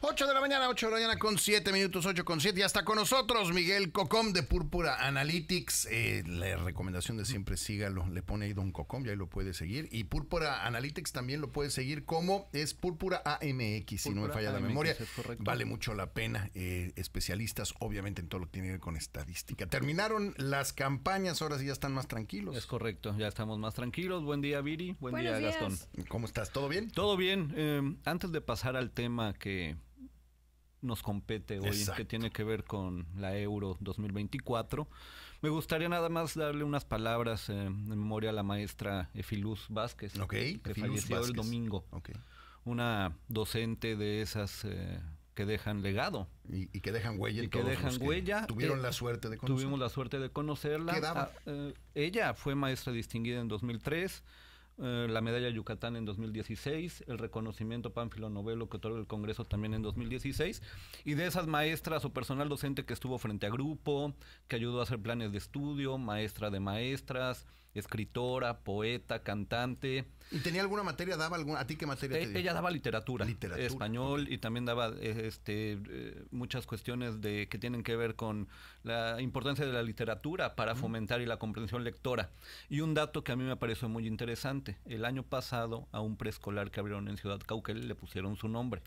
8 de la mañana, 8 de la mañana con 7 minutos, 8 con 7. Ya está con nosotros Miguel Cocom de Púrpura Analytics. Eh, la recomendación de siempre, sígalo. Le pone ahí Don Cocom y ahí lo puede seguir. Y Púrpura Analytics también lo puede seguir como es Púrpura AMX, si no me falla la memoria. Vale mucho la pena. Eh, especialistas, obviamente, en todo lo que tiene que ver con estadística. Terminaron las campañas, ahora sí ya están más tranquilos. Es correcto, ya estamos más tranquilos. Buen día, Viri. Buen día, Gastón. ¿Cómo estás? ¿Todo bien? Todo bien. Eh, antes de pasar al tema que nos compete hoy, que tiene que ver con la Euro 2024. Me gustaría nada más darle unas palabras eh, en memoria a la maestra Efiluz Vázquez, que falleció el domingo. Una docente de esas eh, que dejan legado. Y, que dejan huella. Y que dejan huella. tuvieron eh, la suerte de Tuvimos la suerte de conocerla. Ah, ella fue maestra distinguida en 2003. Eh, la medalla Yucatán en 2016, el reconocimiento Pánfilo Novelo que otorga el Congreso también en 2016, y de esas maestras o personal docente que estuvo frente a grupo, que ayudó a hacer planes de estudio, maestra de maestras, escritora, poeta, cantante, ¿Y tenía alguna materia? ¿Daba alguna? ¿A ti qué materia? Eh, ella daba literatura, español y también daba eh, este, eh, muchas cuestiones de que tienen que ver con la importancia de la literatura para fomentar y la comprensión lectora. Y un dato que a mí me pareció muy interesante. El año pasado a un preescolar que abrieron en Ciudad Cauquel le pusieron su nombre.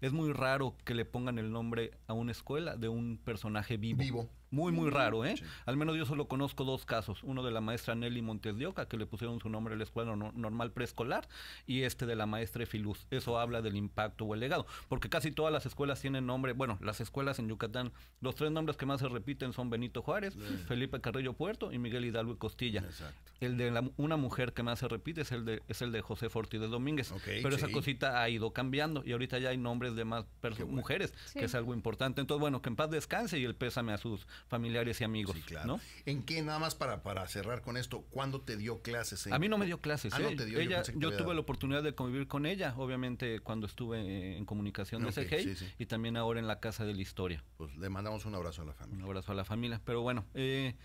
Es muy raro que le pongan el nombre a una escuela de un personaje vivo. Vivo. Muy, muy raro, ¿eh? Al menos yo solo conozco dos casos. Uno de la maestra Nelly Montes de que le pusieron su nombre a la escuela normal escolar y este de la maestra Filuz. Eso habla del impacto o el legado, porque casi todas las escuelas tienen nombre, bueno, las escuelas en Yucatán, los tres nombres que más se repiten son Benito Juárez, Felipe Carrillo Puerto y Miguel Hidalgo y Costilla. Exacto. El de una mujer que más se repite es el de, es el de José Forti de Domínguez, pero esa cosita ha ido cambiando y ahorita ya hay nombres de más mujeres, que es algo importante. Entonces, bueno, que en paz descanse y el pésame a sus familiares y amigos. Claro. ¿En qué, nada más para, para cerrar con esto, cuándo te dio clases? Eh? A mí no me dio clases. Ah, ¿eh? te dio, yo tuve la oportunidad de convivir con ella, obviamente cuando estuve eh, en comunicación de okay, y también ahora en la Casa de la Historia. Pues le mandamos un abrazo a la familia. Un abrazo a la familia, pero bueno. Eh,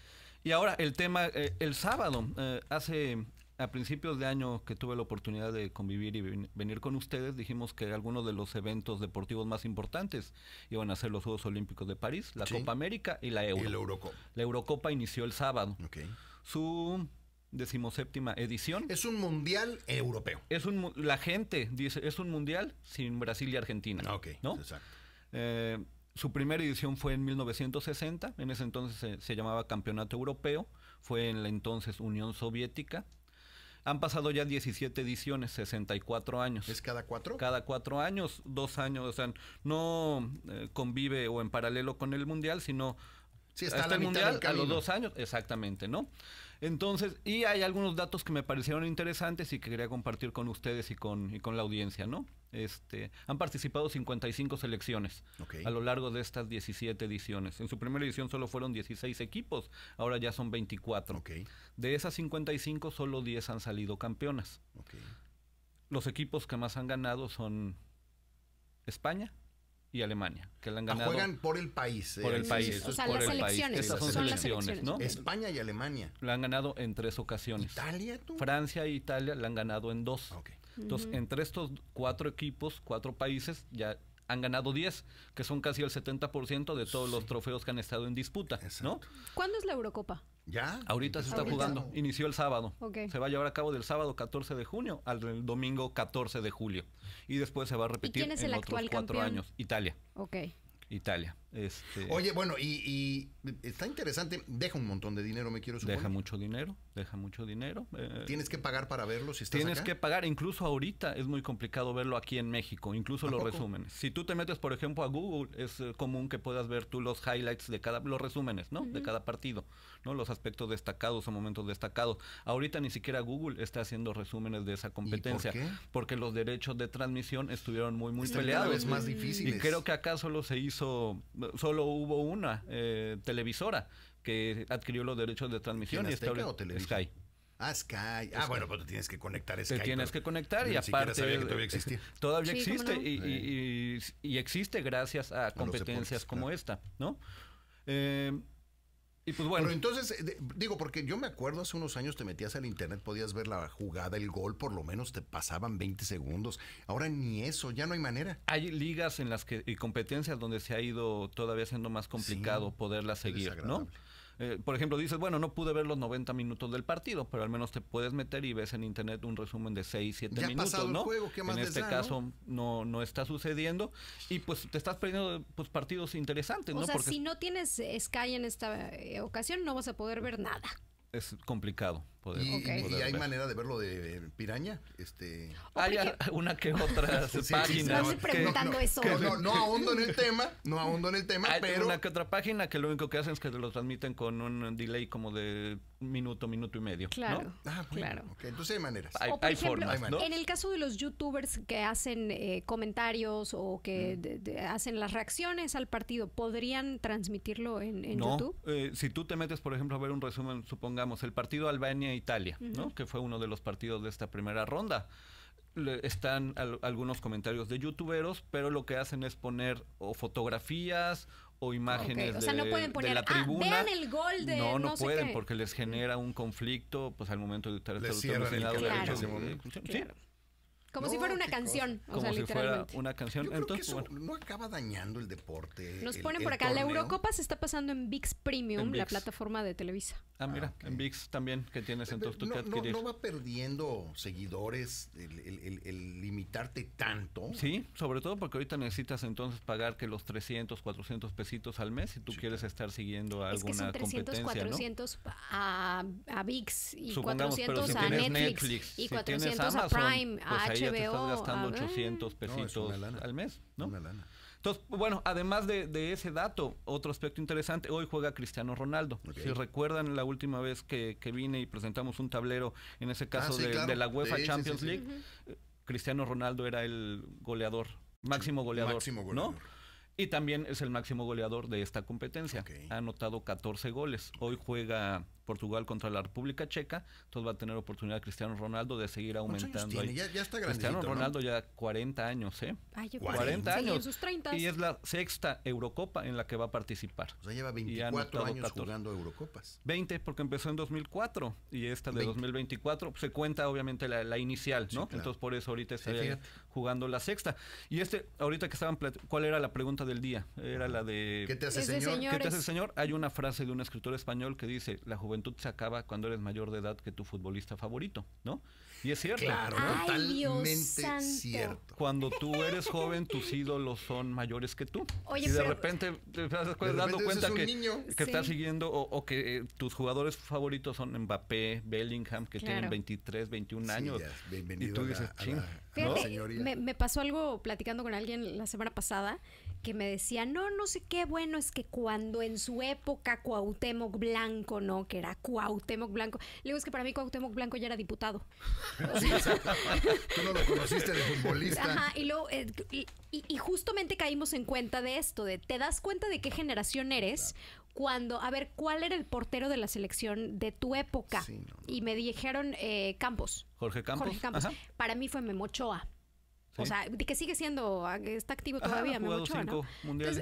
y ahora el tema, eh, el sábado, hace a principios de año que tuve la oportunidad de convivir y venir con ustedes, dijimos que algunos de los eventos deportivos más importantes iban a ser los Juegos Olímpicos de París, la Copa América y la Euro. la Eurocopa. La Eurocopa inició el sábado. Ok. Su decimoséptima edición. Es un mundial europeo. Es la gente dice, es un mundial sin Brasil y Argentina. Ah, ok, eh, su primera edición fue en 1960, en ese entonces se, llamaba Campeonato Europeo, fue en la entonces Unión Soviética. Han pasado ya 17 ediciones, 64 años. ¿Es cada cuatro? Cada cuatro años, dos años, o sea, no eh, convive o en paralelo con el Mundial, sino Sí, está, el mundial a los dos años, exactamente, ¿no? Entonces, y hay algunos datos que me parecieron interesantes y que quería compartir con ustedes y con, la audiencia, ¿no? Este, han participado 55 selecciones a lo largo de estas 17 ediciones. En su primera edición solo fueron 16 equipos, ahora ya son 24. De esas 55, solo 10 han salido campeonas. Los equipos que más han ganado son España, y Alemania, que la han ah, ganado. juegan por el país. Por el eh, país. o las el Esas son, ¿no? España y Alemania. La han ganado en tres ocasiones. ¿Italia tú? Francia e Italia la han ganado en dos. Entonces, entre estos cuatro equipos, cuatro países, ya han ganado 10, que son casi el 70% de todos los trofeos que han estado en disputa, ¿no? ¿Cuándo es la Eurocopa? ¿Ya? Ahorita se está jugando. Inició el sábado. Se va a llevar a cabo del sábado 14 de junio al domingo 14 de julio. Y después se va a repetir en otros cuatro años. Italia. Ok. Italia. Este, Oye, bueno, y, está interesante, deja un montón de dinero, me quiero suponer. Deja mucho dinero, deja mucho dinero. Eh, ¿Tienes que pagar para verlo si estás Tienes que pagar, incluso ahorita es muy complicado verlo aquí en México, incluso los resúmenes. Si tú te metes, por ejemplo, a Google, es eh, común que puedas ver tú los highlights de cada, los resúmenes, ¿no? De cada partido, ¿no? Los aspectos destacados o momentos destacados. Ahorita ni siquiera Google está haciendo resúmenes de esa competencia. Porque los derechos de transmisión estuvieron muy, muy peleados. Cada más difíciles. Y creo que acá solo se hizo solo hubo una eh, televisora que adquirió los derechos de transmisión. y Sky. Ah, Sky. Ah, bueno, pues te tienes que conectar Sky. Te tienes que conectar y aparte. Sabía que todavía existía. Todavía existe y, existe gracias a competencias como esta, ¿no? Eh, y pues bueno. entonces, eh, digo, porque yo me acuerdo hace unos años te metías al internet, podías ver la jugada, el gol, por lo menos te pasaban 20 segundos. Ahora ni eso, ya no hay manera. Hay ligas en las que y competencias donde se ha ido todavía siendo más complicado Poderla poderlas seguir, ¿no? Eh, por ejemplo, dices, bueno, no pude ver los 90 minutos del partido, pero al menos te puedes meter y ves en internet un resumen de 6, 7 minutos, ¿no? juego, en este caso ¿no? está sucediendo y pues te estás perdiendo pues, partidos interesantes, o Sea, si no tienes Sky en esta eh, ocasión no vas a poder ver nada. Es complicado y, hay manera de verlo de piraña, este hay una que otra página. no, ahondo en el tema, no en el tema, hay una que otra página que lo único que hacen es que lo transmiten con un delay como de minuto, minuto y medio. Claro, ah, entonces hay maneras. Hay, En el caso de los youtubers que hacen eh, comentarios o que mm. hacen las reacciones al partido, ¿podrían transmitirlo en, YouTube? Eh, si tú te metes, por ejemplo, a ver un resumen, supongamos el partido Albania Italia, ¿no? que fue uno de los partidos de esta primera ronda. están algunos comentarios de youtuberos, pero lo que hacen es poner o fotografías o imágenes de, no pueden la tribuna. no, no, pueden porque les genera un conflicto pues al momento de estar en de Sí. Como si fuera una canción. como si fuera una canción. Entonces, bueno. no acaba dañando el deporte. Nos ponen por acá. La Eurocopa se está pasando en VIX Premium, la plataforma de Televisa. Ah, ah mira, en VIX también que tienes entonces tú no, No, va perdiendo seguidores el, limitarte tanto. Sí, sobre todo porque ahorita necesitas entonces pagar que los 300, 400 pesitos al mes si tú quieres estar siguiendo alguna que son 300, 400 a, VIX y 400 a Netflix, y 400 a Prime, pues a ah, HBO ya te estás gastando 800 pesitos al mes, ¿no? Entonces, bueno, además de, ese dato, otro aspecto interesante, hoy juega Cristiano Ronaldo. Si recuerdan la última vez que, vine y presentamos un tablero, en ese ah, caso de, la UEFA Champions League, eh, Cristiano Ronaldo era el goleador, máximo goleador. ¿no? Y también es el máximo goleador de esta competencia. Ha anotado 14 goles. Hoy juega Portugal contra la República Checa. Entonces va a tener oportunidad Cristiano Ronaldo de seguir aumentando. Cristiano Ronaldo ya 40 años, ¿eh? 40, años. Y es la sexta Eurocopa en la que va a participar. O sea, lleva 24 años jugando Eurocopas. 20 porque empezó en 2004 y esta de 2024 pues, se cuenta obviamente la, inicial, ¿no? Entonces por eso ahorita está jugando la sexta. Y este, ahorita que estaban, ¿cuál era la pregunta del día? Era la de... ¿Qué te hace, señor? ¿Qué te hace, señor? Hay una frase de un escritor español que dice, la juventud juventud se acaba cuando eres mayor de edad que tu futbolista favorito, ¿no? Y es cierto. Claro, cierto. Cuando tú eres joven, tus ídolos son mayores que tú. y de repente te vas dando cuenta que, que estás siguiendo o, que eh, tus jugadores favoritos son Mbappé, Bellingham, que tienen 23, 21 años. Bienvenido y tú dices, a la, me, me pasó algo platicando con alguien la semana pasada que me decía, no, no sé qué, bueno, es que cuando en su época Cuauhtémoc Blanco, ¿no? Que era Cuauhtémoc Blanco. Le digo, es que para mí Cuauhtémoc Blanco ya era diputado. Tú no lo conociste de futbolista. Ajá, y luego, eh, y, justamente caímos en cuenta de esto, de te das cuenta de qué generación eres cuando, a ver, ¿cuál era el portero de la selección de tu época? Y me dijeron eh, Campos. Jorge Campos. Jorge Campos. Para mí fue Memochoa. O sea, que sigue siendo, ah, está activo todavía, ¿no?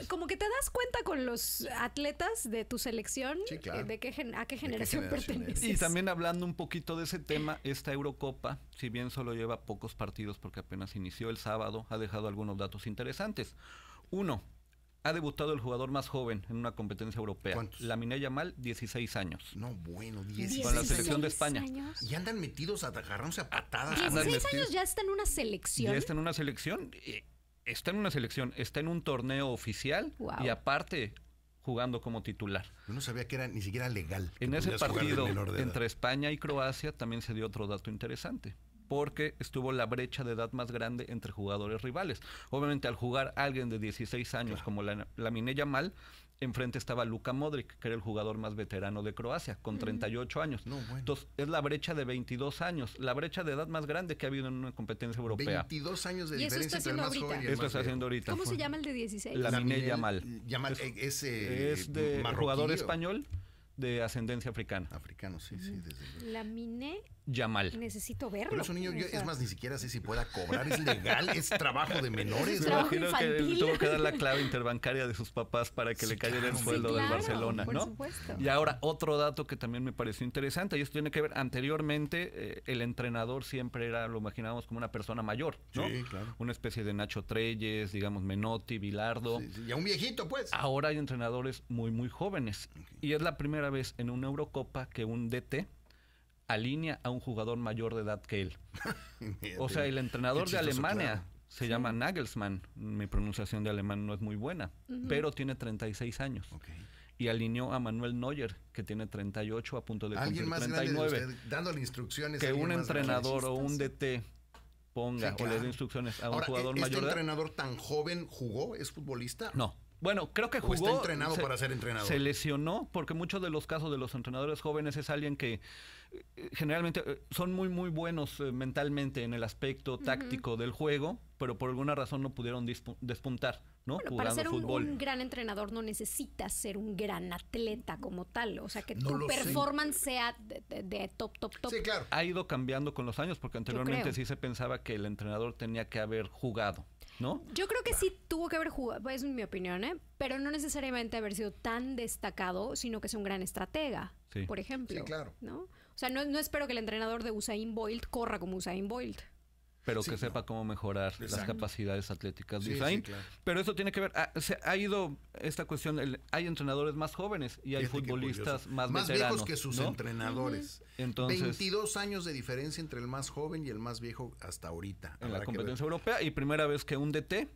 como que te das cuenta con los atletas de tu selección eh, de qué a qué generación, generación Y también hablando un poquito de ese tema, esta Eurocopa, si bien solo lleva pocos partidos porque apenas inició el sábado, ha dejado algunos datos interesantes. Uno, ha debutado el jugador más joven en una competencia europea. ¿Cuántos? Lamine Yamal, 16 años. No, bueno, 16 Con la selección de España. Y andan metidos a agarrándose a patadas. 16 años ya está en una selección. Ya está en una selección. Eh, está en una selección, está en un torneo oficial y aparte jugando como titular. Yo no sabía que era ni siquiera legal. En ese partido entre España y Croacia también se dio otro dato interesante porque estuvo la brecha de edad más grande entre jugadores rivales. Obviamente al jugar alguien de 16 años como la, la Mal, enfrente estaba Luka Modric, que era el jugador más veterano de Croacia, con 38 mm. años. Entonces, es la brecha de 22 años, la brecha de edad más grande que ha habido en una competencia europea. 22 años de diferencia entre más joven está haciendo ahorita. ¿Cómo se llama el de 16? La Yamal. Yamal es, es eh, jugador español de ascendencia africana. Africano, sí, sí. La mal. Necesito verlo. Pero es es más, ni siquiera sé si pueda cobrar, es legal, es trabajo de menores. que tuvo que dar la clave interbancaria de sus papás para que le cayera el sueldo del Barcelona, por Y ahora, otro dato que también me pareció interesante, y esto tiene que ver, anteriormente, eh, el entrenador siempre era, lo imaginábamos como una persona mayor, ¿no? Sí, claro. Una especie de Nacho Treyes, digamos, Menotti, Bilardo. y a un viejito, pues. Ahora hay entrenadores muy, muy jóvenes. Y es la primera vez en una Eurocopa que un DT alinea a un jugador mayor de edad que él. o sea, el entrenador de Alemania se llama Nagelsmann. Mi pronunciación de alemán no es muy buena, pero tiene 36 años. Y alineó a Manuel Neuer, que tiene 38 a punto de cumplir ¿Alguien más 39. dándole instrucciones. Que un entrenador o un DT ponga o le dé instrucciones a un jugador jugador ¿e-, ¿este mayor. ¿Este entrenador tan joven jugó? ¿Es futbolista? No. Bueno, creo que jugó. está entrenado para ser entrenador. Se lesionó, porque muchos de los casos de los entrenadores jóvenes es alguien que eh, generalmente eh, son muy, muy buenos eh, mentalmente en el aspecto táctico del juego, pero por alguna razón no pudieron despuntar, ¿no? para ser un, gran entrenador no necesitas ser un gran atleta como tal, o sea, que tu performance sea de, de, top, top, top. Sí, claro. Ha ido cambiando con los años, porque anteriormente sí se pensaba que el entrenador tenía que haber jugado ¿no? Yo creo que sí tuvo que haber jugado, es mi opinión, ¿eh? pero no necesariamente haber sido tan destacado, sino que es un gran estratega, por ejemplo. claro. ¿no? O sea, no, espero que el entrenador de Usain Bolt corra como Usain Bolt pero que sepa cómo mejorar las capacidades atléticas Pero eso tiene que ver, ah, ha, ido esta cuestión, hay entrenadores más jóvenes y hay futbolistas más, viejos que sus entrenadores. Entonces, 22 años de diferencia entre el más joven y el más viejo hasta ahorita. En la competencia europea y primera vez que un DT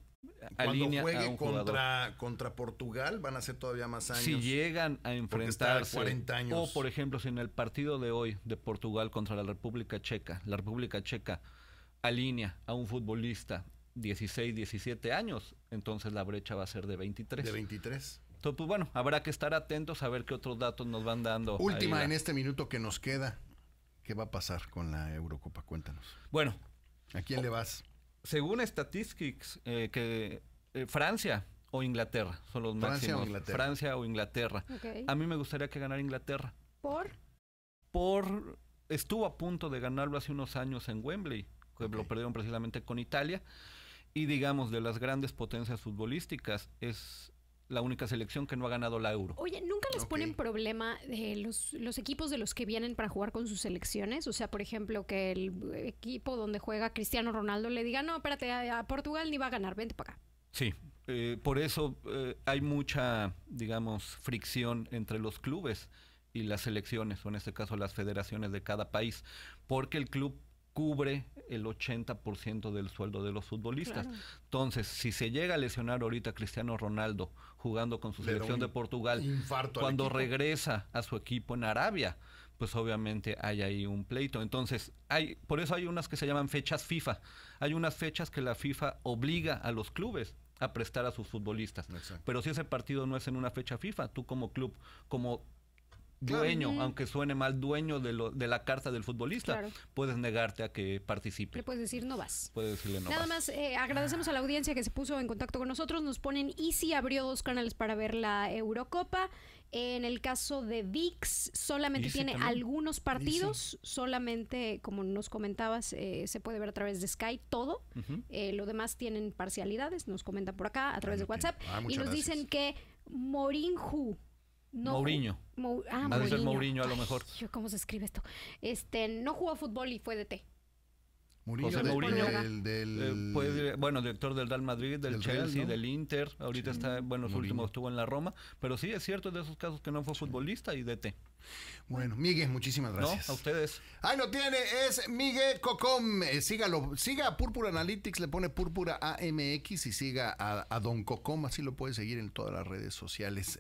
cuando juegue contra, contra, Portugal van a ser todavía más años. Si llegan a enfrentarse 40 o por ejemplo si en el partido de hoy de Portugal contra la República Checa, la República Checa alinea a un futbolista 16, 17 años, entonces la brecha va a ser de 23. De 23. Entonces, pues bueno, habrá que estar atentos a ver qué otros datos nos van dando. Última en este minuto que nos queda. ¿Qué va a pasar con la Eurocopa? Cuéntanos. Bueno. ¿A quién le vas? Según Statistics, eh, que eh, Francia o Inglaterra son los Francia máximos. Francia o Inglaterra. A mí me gustaría que ganara Inglaterra. ¿Por? Por... Estuvo a punto de ganarlo hace unos años en Wembley que lo perdieron precisamente con Italia. Y digamos, de las grandes potencias futbolísticas, es la única selección que no ha ganado la Euro. Oye, ¿nunca les ponen problema los, equipos de los que vienen para jugar con sus selecciones? O sea, por ejemplo, que el equipo donde juega Cristiano Ronaldo le diga, no, espérate, a, Portugal ni va a ganar, vente para acá. Sí, eh, por eso eh, hay mucha, digamos, fricción entre los clubes y las selecciones, o en este caso las federaciones de cada país, porque el club cubre el 80% del sueldo de los futbolistas. Entonces, si se llega a lesionar ahorita Cristiano Ronaldo jugando con su selección de Portugal, cuando regresa a su equipo en Arabia, pues obviamente hay ahí un pleito. Entonces, hay, por eso hay unas que se llaman fechas FIFA. Hay unas fechas que la FIFA obliga a los clubes a prestar a sus futbolistas. Pero si ese partido no es en una fecha FIFA, tú como club, como dueño, aunque suene mal dueño de, lo, de la carta del futbolista, puedes negarte a que participe. Le puedes decir no vas. Puedes decirle no Nada más eh, agradecemos a la audiencia que se puso en contacto con nosotros. Nos ponen y si abrió dos canales para ver la Eurocopa. En el caso de VIX, solamente tiene algunos partidos, solamente, como nos comentabas, eh, se puede ver a través de Sky todo. Eh, lo demás tienen parcialidades, nos comentan por acá a través de WhatsApp. Ah, y nos dicen que Morinju Ah, Mourinho. Mourinho a lo mejor. ¿Cómo se escribe esto? Este, no jugó fútbol y fue de Mourinho, del, eh, bueno, director del Real Madrid, del, Chelsea, del Inter, ahorita está, bueno, los últimos estuvo en la Roma, pero sí es cierto de esos casos que no fue futbolista y DT. Bueno, Miguel, muchísimas gracias. No, a ustedes. Ahí lo tiene, es Miguel Cocom. Eh, sígalo, siga a Púrpura Analytics, le pone Púrpura AMX y siga a, a Don Cocom, así lo puede seguir en todas las redes sociales.